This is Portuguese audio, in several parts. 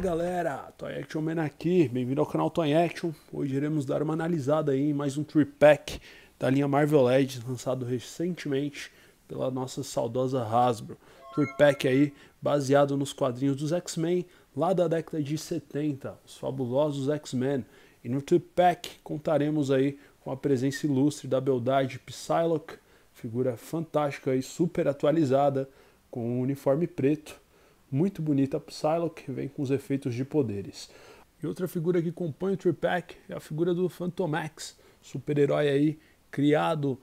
Fala galera, Toy Action Man aqui, bem-vindo ao canal Toy Action. Hoje iremos dar uma analisada aí em mais um trip pack da linha Marvel Legends lançado recentemente pela nossa saudosa Hasbro. Trip pack aí baseado nos quadrinhos dos X-Men lá da década de 70, os fabulosos X-Men. E no trip pack contaremos aí com a presença ilustre da beldade Psylocke, figura fantástica e super atualizada com um uniforme preto muito bonita Psylocke, que vem com os efeitos de poderes. E outra figura que compõe o Tripack é a figura do Phantomax, super-herói aí criado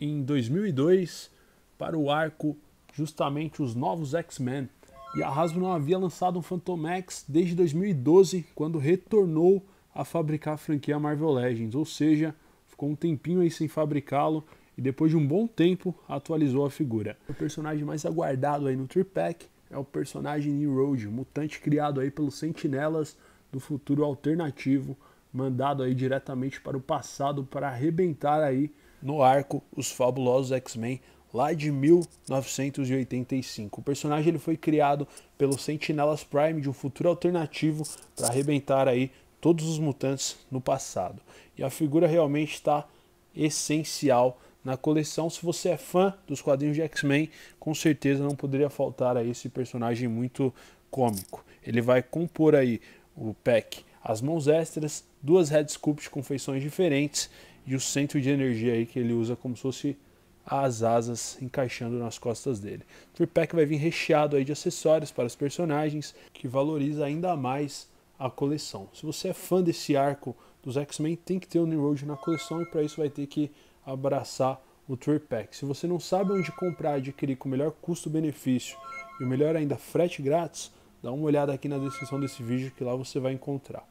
em 2002 para o arco justamente os novos X-Men. E a Hasbro não havia lançado um Phantomax desde 2012, quando retornou a fabricar a franquia Marvel Legends, ou seja, ficou um tempinho aí sem fabricá-lo e depois de um bom tempo atualizou a figura. O personagem mais aguardado aí no Tripack é o personagem Niroge, mutante criado aí pelos sentinelas do futuro alternativo, mandado aí diretamente para o passado para arrebentar aí no arco os fabulosos X-Men lá de 1985. O personagem ele foi criado pelos Sentinelas Prime de um futuro alternativo para arrebentar aí todos os mutantes no passado. E a figura realmente está essencial na coleção. Se você é fã dos quadrinhos de X-Men, com certeza não poderia faltar aí esse personagem muito cômico. Ele vai compor aí o pack As Mãos Extras, duas Red Sculpt com feições diferentes e o centro de energia aí que ele usa como se fosse as asas encaixando nas costas dele. O pack vai vir recheado aí de acessórios para os personagens, que valoriza ainda mais a coleção. Se você é fã desse arco dos X-Men, tem que ter o New Road na coleção e para isso vai ter que abraçar o Tour Pack. Se você não sabe onde comprar e adquirir com o melhor custo-benefício e o melhor ainda frete grátis, dá uma olhada aqui na descrição desse vídeo que lá você vai encontrar.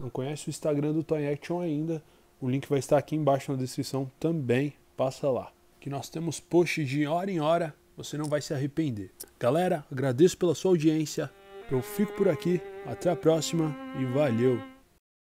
Não conhece o Instagram do Toy Action ainda? O link vai estar aqui embaixo na descrição também. Passa lá. Que nós temos post de hora em hora, você não vai se arrepender. Galera, agradeço pela sua audiência eu fico por aqui, até a próxima e valeu!